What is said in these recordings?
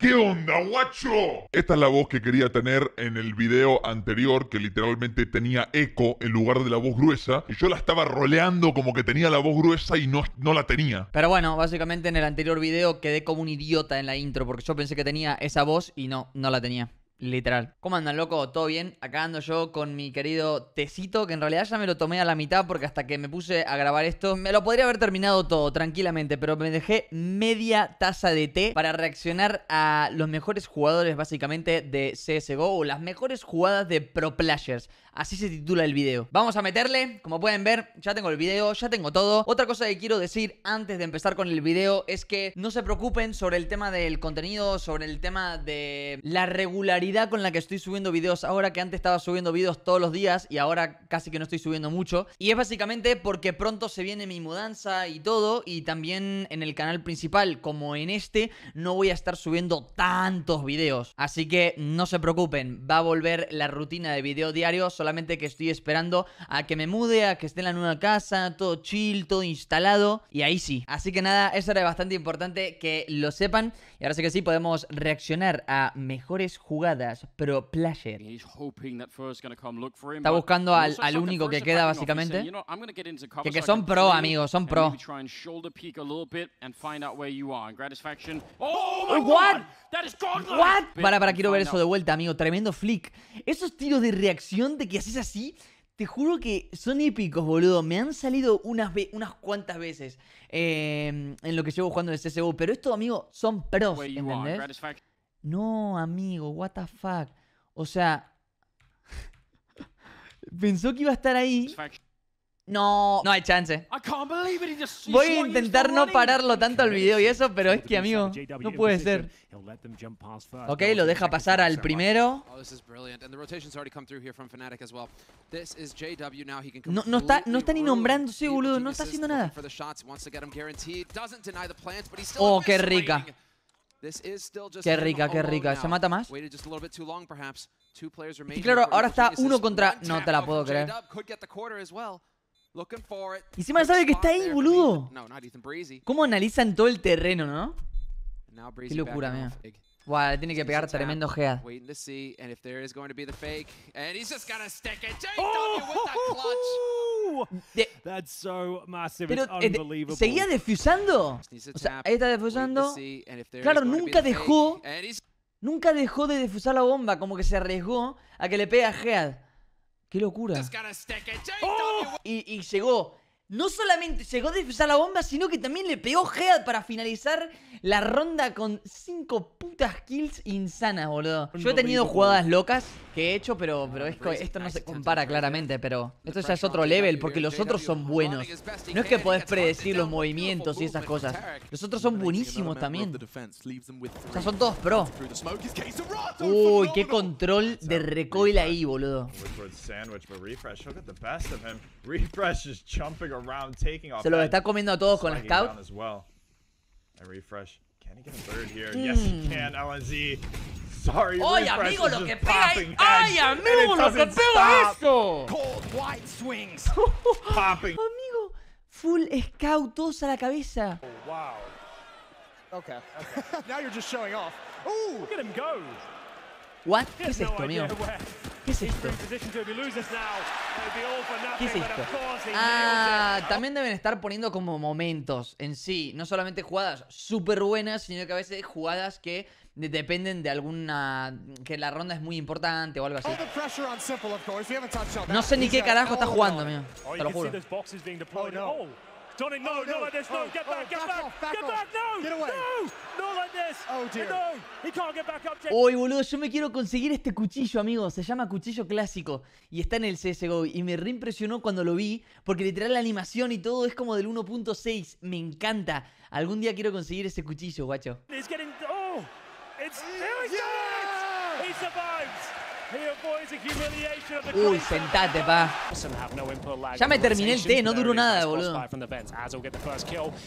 ¿Qué onda, guacho? Esta es la voz que quería tener en el video anterior, que literalmente tenía eco en lugar de la voz gruesa. Y yo la estaba roleando como que tenía la voz gruesa y no, no la tenía. Pero bueno, básicamente en el anterior video quedé como un idiota en la intro, porque yo pensé que tenía esa voz y no, no la tenía. Literal. ¿Cómo andan, loco? ¿Todo bien? Acá ando yo con mi querido tecito, que en realidad ya me lo tomé a la mitad porque hasta que me puse a grabar esto, me lo podría haber terminado todo tranquilamente, pero me dejé media taza de té para reaccionar a los mejores jugadores básicamente de CSGO o las mejores jugadas de pro players. Así se titula el video. Vamos a meterle, como pueden ver, ya tengo el video, ya tengo todo. Otra cosa que quiero decir antes de empezar con el video es que no se preocupen sobre el tema del contenido, sobre el tema de la regularidad con la que estoy subiendo videos ahora, que antes estaba subiendo videos todos los días y ahora casi que no estoy subiendo mucho. Y es básicamente porque pronto se viene mi mudanza y todo, y también en el canal principal, como en este, no voy a estar subiendo tantos videos. Así que no se preocupen, va a volver la rutina de video diario, solamente que estoy esperando a que me mude, a que esté en la nueva casa, todo chill, todo instalado, y ahí sí. Así que nada, eso era bastante importante que lo sepan. Y ahora sí que sí, podemos reaccionar a mejores jugadas pro pero está buscando al, único que queda, básicamente. Que, que son pro, amigos, son pro. Oh, ¿What? ¿What? Para, para, quiero ver eso de vuelta, amigo. Tremendo flick. Esos tiros de reacción de que haces así... Te juro que son épicos, boludo. Me han salido unas, unas cuantas veces eh, en lo que llevo jugando de CSGO. Pero esto, amigo, son pros, ¿entendés? No, amigo, what the fuck. O sea, pensó que iba a estar ahí. No, no hay chance. Voy a intentar no pararlo tanto al video y eso, pero es que, amigo, no puede ser. Ok, lo deja pasar al primero. Oh, no, está, no está ni nombrándose, boludo. No está haciendo nada. Oh, qué rica. Qué rica, qué rica. ¿Se mata más? Y claro, ahora está uno contra... No te la puedo creer. Y encima sabe que está ahí, boludo. ¿Cómo analizan todo el terreno, no? Qué locura, mía. Wow, le tiene que pegar tremendo gea. oh. Pero, eh, ¿Seguía defusando? O ahí está defusando. Claro, nunca dejó. Nunca dejó de defusar la bomba, como que se arriesgó a que le pegue a Head. ¡Qué locura! Oh. Y, llegó. No solamente llegó a defusar la bomba, sino que también le pegó Head para finalizar la ronda con cinco putas kills insanas, boludo. Yo he tenido jugadas locas he hecho, pero, pero esto no se compara claramente, pero esto ya es otro level porque los otros son buenos. No es que podés predecir los movimientos y esas cosas. Los otros son buenísimos también. O sea, son todos pro. Uy, qué control de recoil ahí, boludo. Se los está comiendo a todos con la scout. ¡Ay, amigo, lo que pega ¡Ay, amigo, lo que pega esto! Amigo, full scout, a la cabeza. him What? ¿Qué es esto, amigo? ¿Qué es esto? ¿Qué es esto? Ah, también deben estar poniendo como momentos en sí. No solamente jugadas súper buenas, sino que a veces jugadas que dependen de alguna... Que la ronda es muy importante o algo así. No sé ni qué carajo está jugando, amigo. Te lo juro. Oy no, Oye, boludo, yo me quiero conseguir este cuchillo, amigo, se llama cuchillo clásico y está en el CSGO y me re impresionó cuando lo vi porque literal la animación y todo es como del 1.6, me encanta. Algún día quiero conseguir ese cuchillo, guacho. Oh, Uy, sentate, pa. Ya me terminé el T, no duró nada, boludo.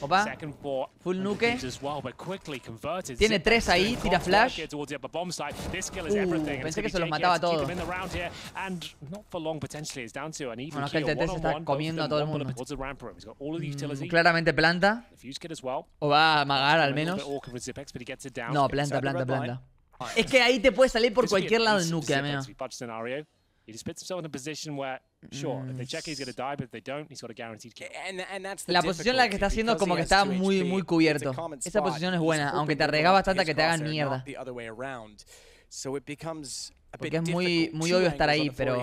Opa, full nuke. Tiene tres ahí, tira flash. Uh, pensé que se los mataba a todos. Bueno, que el TT se está comiendo a todo el mundo. Mm, claramente planta. O va a amagar al menos. No, planta, planta, planta. Es que ahí te puede salir por cualquier lado el nuke, amigo. a position mm. la posición en la que está haciendo como que está muy, muy cubierto. Esa posición es buena, aunque te arriesgas bastante a que te hagan mierda. So it becomes porque es muy, muy obvio estar ahí, pero...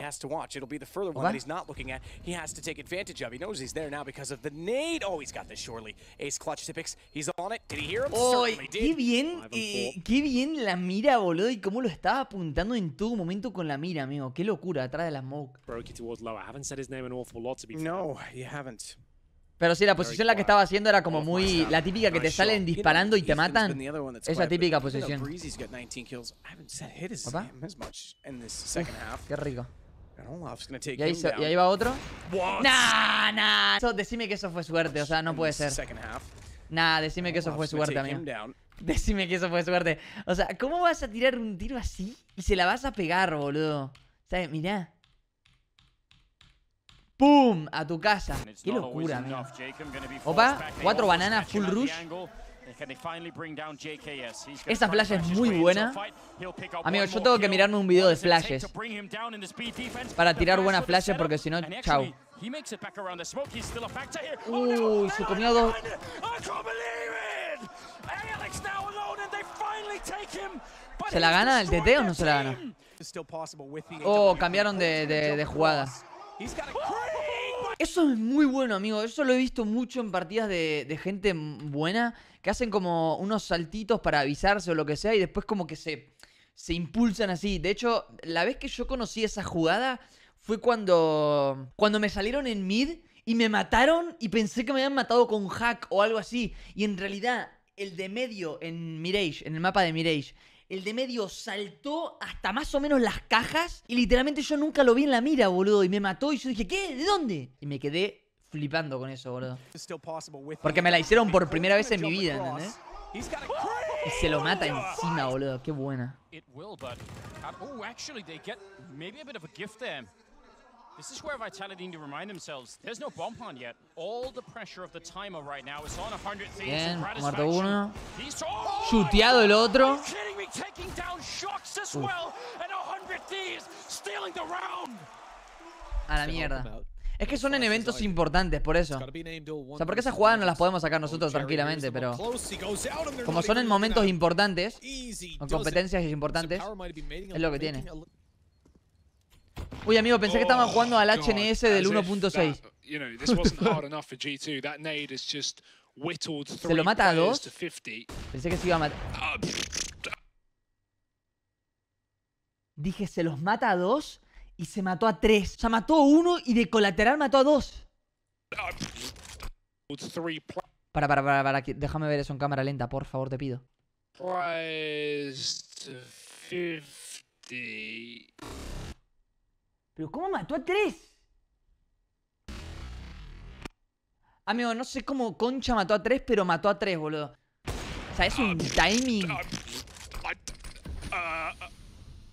Oh, qué bien, eh, qué bien la mira, boludo, y cómo lo estaba apuntando en todo momento con la mira, amigo. Qué locura, atrás de la smoke. No, you haven't. Pero sí, la posición la que estaba haciendo era como muy... La típica que te salen disparando y te matan. Esa típica posición. Qué rico. Y ahí, va otro. Nah, nah. Eso, decime que eso fue suerte. O sea, no puede ser. Nah, decime que eso fue suerte, amigo. Decime que eso fue suerte. O sea, ¿cómo vas a tirar un tiro así y se la vas a pegar, boludo? O sea, mirá. ¡Bum! A tu casa. Qué locura, amigo! Opa, cuatro bananas, full rush. Esta flash es muy buena. Amigo, yo tengo que mirarme un video de flashes. Para tirar buena flashes porque si no, chao. Oh, Uy, se comió dos. ¿Se la gana el TT o no se la gana? Oh, cambiaron de jugada. Eso es muy bueno, amigo. Eso lo he visto mucho en partidas de, gente buena que hacen como unos saltitos para avisarse o lo que sea y después como que se, se impulsan así. De hecho, la vez que yo conocí esa jugada fue cuando, cuando me salieron en mid y me mataron y pensé que me habían matado con hack o algo así. Y en realidad, el de medio en Mirage, en el mapa de Mirage, el de medio saltó hasta más o menos las cajas y literalmente yo nunca lo vi en la mira, boludo. Y me mató y yo dije, ¿qué? ¿De dónde? Y me quedé flipando con eso, boludo. Porque me la hicieron por primera vez en mi vida, ¿entendés? Y se lo mata encima, boludo. Qué buena. Bien, muerto uno. Oh, Chuteado el otro a la mierda. Es que son en eventos importantes, por eso. O sea, porque esas jugadas no las podemos sacar nosotros tranquilamente, pero... Como son en momentos importantes, con competencias importantes, es lo que tiene. Uy, amigo, pensé que estaban oh, jugando al HNS del 1.6. ¿Se lo mata a dos? Pensé que se iba a matar... Ah, Dije, se los mata a dos y se mató a tres. O sea, mató a uno y de colateral mató a dos. Para, para, para, para. Déjame ver eso en cámara lenta, por favor, te pido. ¿Pero cómo mató a tres? Amigo, no sé cómo Concha mató a tres, pero mató a tres, boludo. O sea, es un ah, timing. Ah, ah,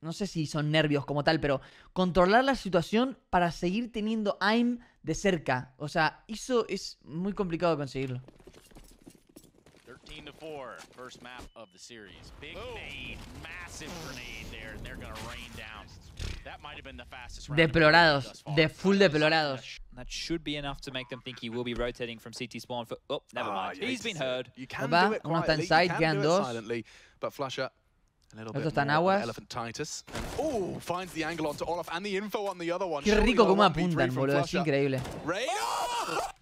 no sé si son nervios como tal, pero controlar la situación para seguir teniendo aim de cerca. O sea, eso es muy complicado de conseguirlo. 13 4, first map of the series. Big nade, massive grenade there, and they're gonna rain down. That might have been the fastest round. Deplorados, de full deplorados. That should be enough to make them think he will be rotating from CT spawn for. Oh, never ah, mind. He's been heard. You can do it quietly. You can do it silently, but flush up. Esto está Qué rico como apuntan, boludo. Es increíble. Ah!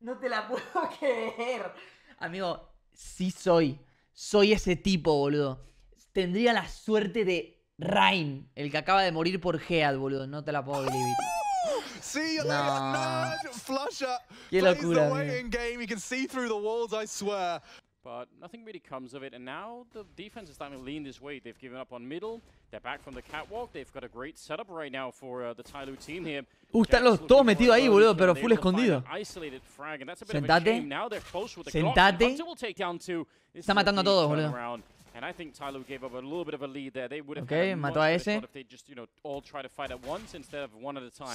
No te la puedo creer. Amigo, sí soy. Soy ese tipo, boludo. Tendría la suerte de Rain, el que acaba de morir por Head, boludo. No te la puedo creer. See no. Qué locura, but nothing really comes of it. And now the defense is starting to lean this way. They've given up on middle. They're back from the catwalk. They've got a great setup right now for uh, the Tyloo team here. Uh, están los dos metidos ahí, boludo, pero full escondido. Sentate. Sentate. Está matando a todos, boludo. Ok, mató a ese.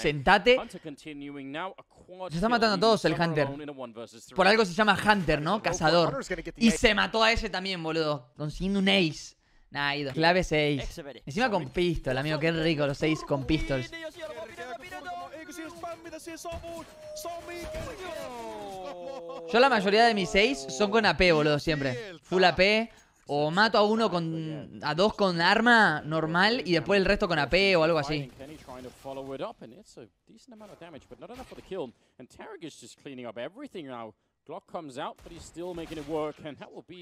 Sentate. Se está matando a todos el Hunter. Por algo se llama Hunter, ¿no? Cazador. Y se mató a ese también, boludo. Consiguiendo un ace. Nah, dos Clave 6. Encima con pistol, amigo. Qué rico los 6 con pistols. Yo la mayoría de mis 6 son con AP, boludo, siempre. Full AP, o mato a uno con. a dos con arma normal y después el resto con AP o algo así.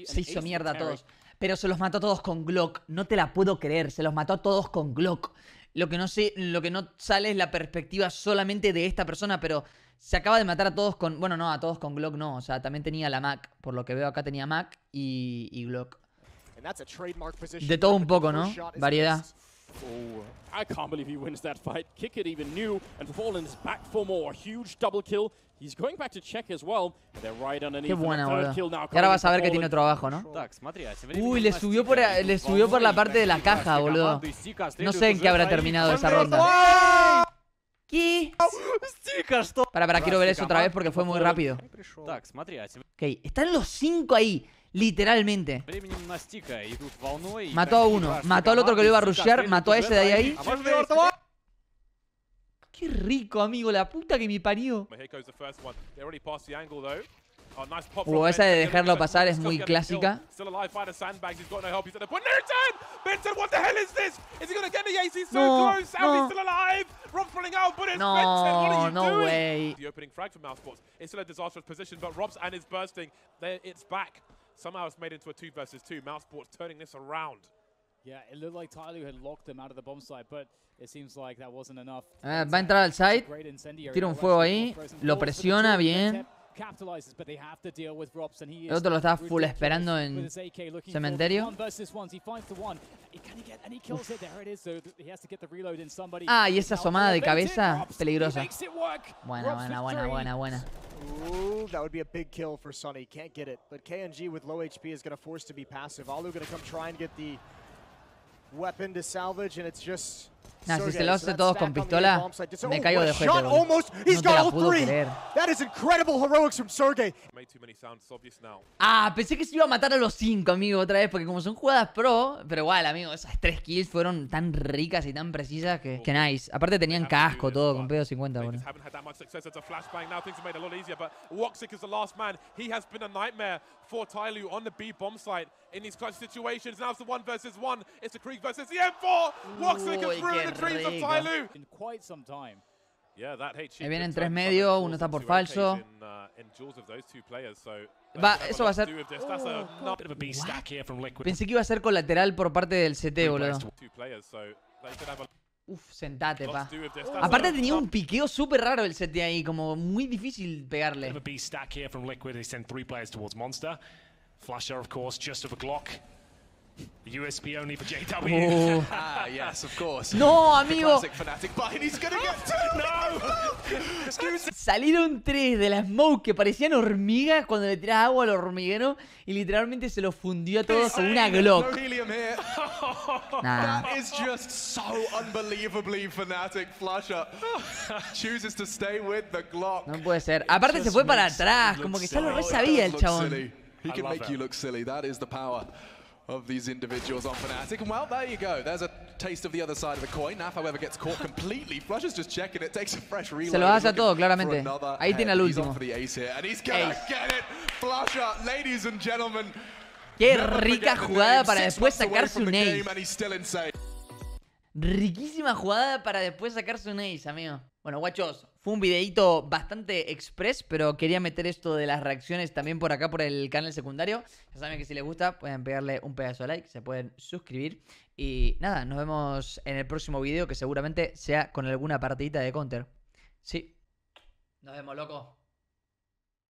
Se hizo mierda a todos. Pero se los mató a todos con Glock. No te la puedo creer. Se los mató a todos con Glock. Lo que no sé, lo que no sale es la perspectiva solamente de esta persona, pero se acaba de matar a todos con. Bueno, no, a todos con Glock no. O sea, también tenía la Mac. Por lo que veo acá tenía Mac y, y Glock. De todo un poco, ¿no? Variedad. I can't believe he wins that fight. Kick it even new, and Fallen is back for more. Huge double kill. He's going back to check as well. They're right underneath. Qué buena, boludo. Y ahora vas a ver que tiene otro abajo, ¿no? Uy, le subió este por, le subió por la parte de la caja, boludo. No sé en qué habrá terminado esa ronda. ¿Qué? Para, para, quiero ver eso otra vez porque fue muy rápido. Ok, están los cinco ahí. Literalmente. Mató a uno, mató al otro que lo iba a rushear, ¿eh? mató a ese de ahí ahí. Qué rico, amigo, la puta que me parió. O oh, uh, esa de dejarlo pasar es muy clásica. No, no, no, way. The opening frag from Mousebots. It's still a disastrous position, but Rob's and is bursting. There It's back. Somehow it's made into a two versus two. Mousebots turning this around. Yeah, it looked like Tyloo had locked them out of the bomb site, but it seems like that wasn't enough. Ah, va a entrar al site, tira un fuego ahí, lo presiona bien. El otro lo está full esperando en cementerio. Ah, y esa asomada de cabeza peligrosa. Buena, buena, buena, buena, buena. Ooh, that would be a big kill for Sonny. Can't get it. But KNG with low HP is going to force to be passive. Alu going to come try and get the weapon to salvage, and it's just Nah, si se lo hace todos con pistola, me caigo de juego. No te Ah, pensé que se iba a matar a los cinco, amigo, otra vez, porque como son jugadas pro, pero igual, amigo, esas tres kills fueron tan ricas y tan precisas que, que nice. Aparte tenían casco todo, con pedo 50, bueno in these clutch situations. Now it's the one versus one. It's the Krieg versus the M4. Waxlick a through the trees of Tailu. In quite some time. E ahí vienen tres medio, uno está por falso. Uh, va, eso va a ser... Oh, Pensé que iba a ser colateral por parte del CT, boludo. Uf, sentate, pa. Aparte tenía un piqueo súper raro el CT ahí, como muy difícil pegarle. Flasher, of course, just of a Glock. USB only for JW. Oh. ah, yes, of course. No, amigo. Salieron tres de la smoke que parecían hormigas cuando le tiras agua al hormiguero y literalmente se los fundió a todos en una Glock. That is just so unbelievably fanatic. Flasher Glock. No puede ser. Aparte se fue para atrás, como que ya lo re sabía el chabón. He I can make it. you look silly. That is the power of these individuals on Fnatic. And well, there you go. There's a taste of the other side of the coin. Now, however, gets caught completely. Flush is just checking it, takes a fresh reload. Se lo hace a todo, claramente. Ahí tiene al último. Flusher, ladies and gentlemen. Qué rica jugada para después sacarse un ace. Riquísima jugada para después sacarse un ace, amigo. Bueno, guachoso. Fue un videito bastante express, pero quería meter esto de las reacciones también por acá, por el canal secundario. Ya saben que si les gusta pueden pegarle un pedazo de like, se pueden suscribir. Y nada, nos vemos en el próximo video que seguramente sea con alguna partidita de Counter. Sí. Nos vemos, loco.